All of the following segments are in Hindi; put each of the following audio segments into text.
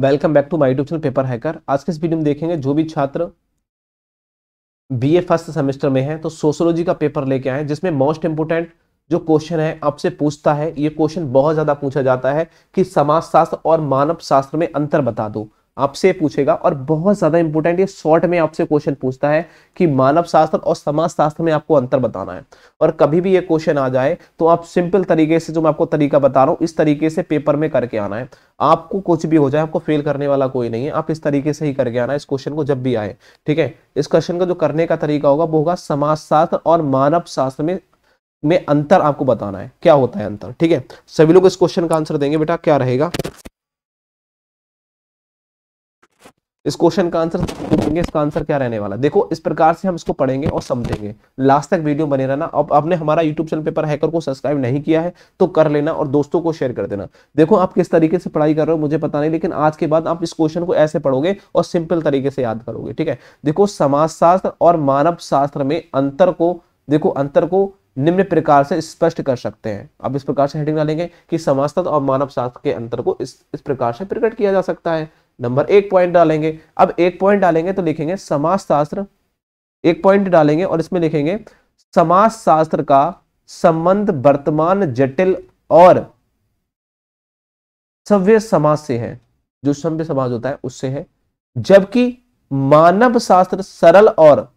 welcome back to my YouTube channel paper hacker आज के इस वीडियो में देखेंगे जो भी छात्र बीए फर्स्ट सेमेस्टर में है तो सोशोलॉजी का पेपर लेके आए जिसमें मोस्ट इंपोर्टेंट जो क्वेश्चन है आपसे पूछता है ये क्वेश्चन बहुत ज्यादा पूछा जाता है कि समाजशास्त्र और मानव शास्त्र में अंतर बता दो आपसे पूछेगा और बहुत ज्यादा इंपॉर्टेंट ये शॉर्ट में आपसे क्वेश्चन पूछता है कि मानव शास्त्र और समाज शास्त्र में आपको अंतर बताना है और कभी भी ये क्वेश्चन आ जाए तो आप सिंपल तरीके से जो मैं आपको तरीका बता रहा हूँ इस तरीके से पेपर में करके आना है आपको कुछ भी हो जाए आपको फेल करने वाला कोई नहीं है आप इस तरीके से ही करके आना है इस क्वेश्चन को जब भी आए ठीक है इस क्वेश्चन का जो करने का तरीका होगा वो होगा समाज शास्त्र और मानव शास्त्र में में अंतर आपको बताना है क्या होता है अंतर ठीक है सभी लोग इस क्वेश्चन का आंसर देंगे बेटा क्या रहेगा इस क्वेश्चन का आंसर देंगे इसका आंसर क्या रहने वाला देखो इस प्रकार से हम इसको पढ़ेंगे और समझेंगे लास्ट तक वीडियो बने रहना अब आपने हमारा यूट्यूब चैनल पेपर हैकर को सब्सक्राइब नहीं किया है तो कर लेना और दोस्तों को शेयर कर देना देखो आप किस तरीके से पढ़ाई कर रहे हो मुझे पता नहीं लेकिन आज के बाद आप इस क्वेश्चन को ऐसे पढ़ोगे और सिंपल तरीके से याद करोगे ठीक है देखो समाजशास्त्र और मानव शास्त्र में अंतर को देखो अंतर को निम्न प्रकार से स्पष्ट कर सकते हैं अब इस प्रकार से हेडिंग डालेंगे कि समाजतत्व और मानव शास्त्र के अंतर को इस इस प्रकार से प्रकट किया जा सकता है नंबर एक पॉइंट डालेंगे अब एक पॉइंट डालेंगे तो लिखेंगे समाज शास्त्र एक पॉइंट डालेंगे और इसमें लिखेंगे समाज शास्त्र का संबंध वर्तमान जटिल और सभ्य समाज से है जो सभ्य समाज होता है उससे है जबकि मानव शास्त्र सरल और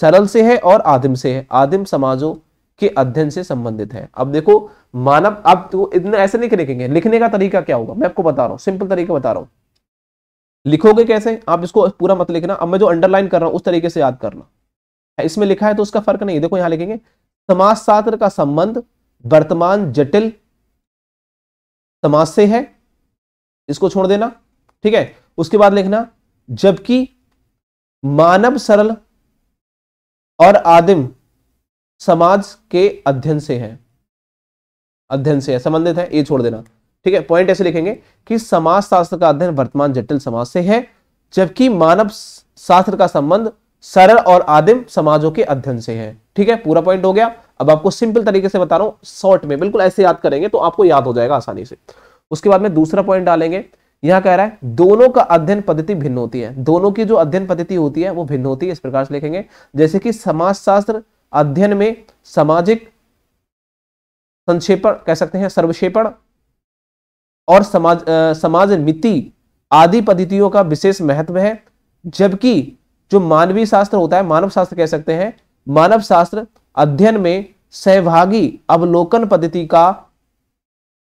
सरल से है और आदिम से है आदिम समाजों के अध्ययन से संबंधित है अब देखो मानव अब तो इतना ऐसे नहीं लिखेंगे लिखने का तरीका क्या होगा मैं आपको बता रहा हूं सिंपल तरीका बता रहा हूं लिखोगे कैसे आप इसको पूरा मत लिखना अब मैं जो अंडरलाइन कर रहा हूं उस तरीके से याद करना इसमें लिखा है तो उसका फर्क नहीं देखो यहां लिखेंगे समाजशास्त्र का संबंध वर्तमान जटिल समाज से है इसको छोड़ देना ठीक है उसके बाद लिखना जबकि मानव सरल और आदिम समाज के अध्ययन से है अध्ययन से है संबंधित है ये छोड़ देना ठीक है पॉइंट ऐसे लिखेंगे कि समाज शास्त्र का अध्ययन वर्तमान जटिल समाज से है जबकि मानव शास्त्र का संबंध सरल और आदिम समाजों के अध्ययन से है ठीक है पूरा पॉइंट हो गया अब आपको सिंपल तरीके से बता रहा हूं शॉर्ट में बिल्कुल ऐसे याद करेंगे तो आपको याद हो जाएगा आसानी से उसके बाद में दूसरा पॉइंट डालेंगे यहां कह रहा है दोनों का अध्ययन पद्धति भिन्न होती है दोनों की जो अध्ययन पद्धति होती है वो भिन्न होती है इस प्रकार से लिखेंगे जैसे कि समाजशास्त्र अध्ययन में सामाजिक संक्षेपण कह सकते हैं सर्वक्षेपण और समाज समाज नीति आदि पद्धतियों का विशेष महत्व है जबकि जो मानवीय शास्त्र होता है मानव शास्त्र कह सकते हैं मानव शास्त्र अध्ययन में सहभागी अवलोकन पद्धति का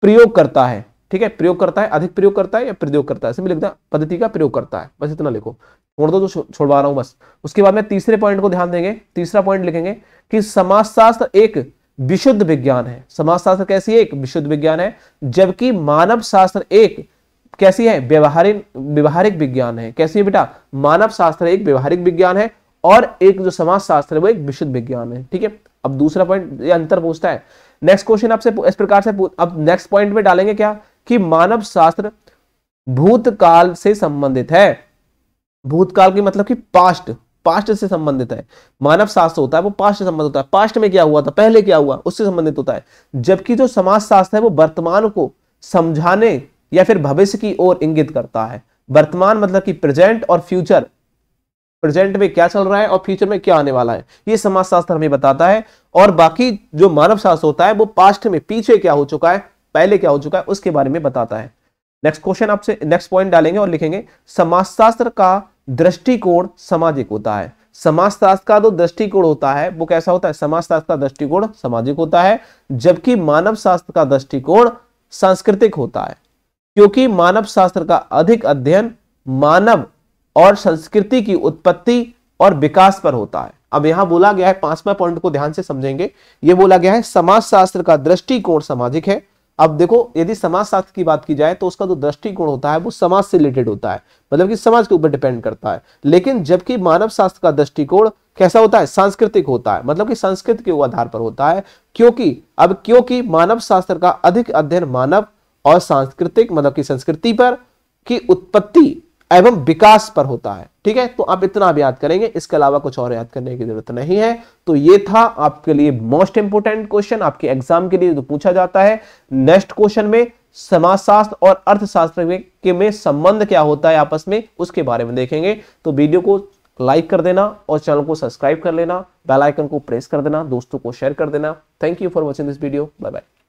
प्रयोग करता है ठीक है प्रयोग करता है अधिक प्रयोग करता है या प्रयोग करता है लिखता पद्धति का प्रयोग करता है बस इतना लिखो छोड़ दो तो छोड़वा रहा हूं बस उसके बाद में तीसरे पॉइंट को ध्यान देंगे तीसरा पॉइंट लिखेंगे कि समाजशास्त्र एक विशुद्ध विज्ञान है समाजशास्त्र कैसी एक विशुद्ध विज्ञान है जबकि मानव शास्त्र एक कैसी है व्यवहारिक व्यवहारिक विज्ञान है कैसी है बेटा मानव शास्त्र एक व्यवहारिक विज्ञान है और एक जो समाज शास्त्र है वो एक विशुद्ध विज्ञान है ठीक है अब दूसरा पॉइंट ये अंतर पूछता है नेक्स्ट क्वेश्चन आपसे इस प्रकार से अब नेक्स्ट पॉइंट में डालेंगे क्या कि मानव शास्त्र भूतकाल से संबंधित है भूतकाल की मतलब कि पास्ट पास्ट से संबंधित है मानव शास्त्र होता है वो पास्ट से संबंधित होता है पास्ट में क्या हुआ था पहले क्या हुआ उससे संबंधित होता है जबकि जो समाज शास्त्र है वो वर्तमान को समझाने या फिर भविष्य की ओर इंगित करता है वर्तमान मतलब कि प्रेजेंट और फ्यूचर प्रेजेंट में क्या चल रहा है और फ्यूचर में क्या आने वाला है ये समाज शास्त्र हमें बताता है और बाकी जो मानव शास्त्र होता है वो पास्ट में पीछे क्या हो चुका है पहले क्या हो चुका है उसके बारे में बताता है नेक्स्ट क्वेश्चन आपसे नेक्स्ट पॉइंट डालेंगे और लिखेंगे समाजशास्त्र का दृष्टिकोण सामाजिक होता है समाजशास्त्र का जो दृष्टिकोण होता है वो कैसा होता है समाजशास्त्र का दृष्टिकोण सामाजिक होता है जबकि मानव शास्त्र का दृष्टिकोण सांस्कृतिक होता है क्योंकि मानव शास्त्र का अधिक अध्ययन मानव और संस्कृति की उत्पत्ति और विकास पर होता है अब यहां बोला गया है पांचवा पॉइंट को ध्यान से समझेंगे यह बोला गया है समाजशास्त्र का दृष्टिकोण सामाजिक है अब देखो यदि समाज शास्त्र की बात की जाए तो उसका जो तो दृष्टिकोण होता है वो समाज से रिलेटेड होता है मतलब कि समाज के ऊपर डिपेंड करता है लेकिन जबकि मानव शास्त्र का दृष्टिकोण कैसा होता है सांस्कृतिक होता है मतलब कि संस्कृत के आधार पर होता है क्योंकि अब क्योंकि मानव शास्त्र का अधिक अध्ययन मानव और सांस्कृतिक मतलब की संस्कृति पर की उत्पत्ति एवं विकास पर होता है ठीक है तो आप इतना भी याद करेंगे इसके अलावा कुछ और याद करने की जरूरत नहीं है तो ये था आपके लिए मोस्ट इंपोर्टेंट क्वेश्चन आपके एग्जाम के लिए तो पूछा जाता है नेक्स्ट क्वेश्चन में समाजशास्त्र और अर्थशास्त्र के में संबंध क्या होता है आपस में उसके बारे में देखेंगे तो वीडियो को लाइक कर देना और चैनल को सब्सक्राइब कर लेना बेलाइकन को प्रेस कर देना दोस्तों को शेयर कर देना thank you for watching this video bye bye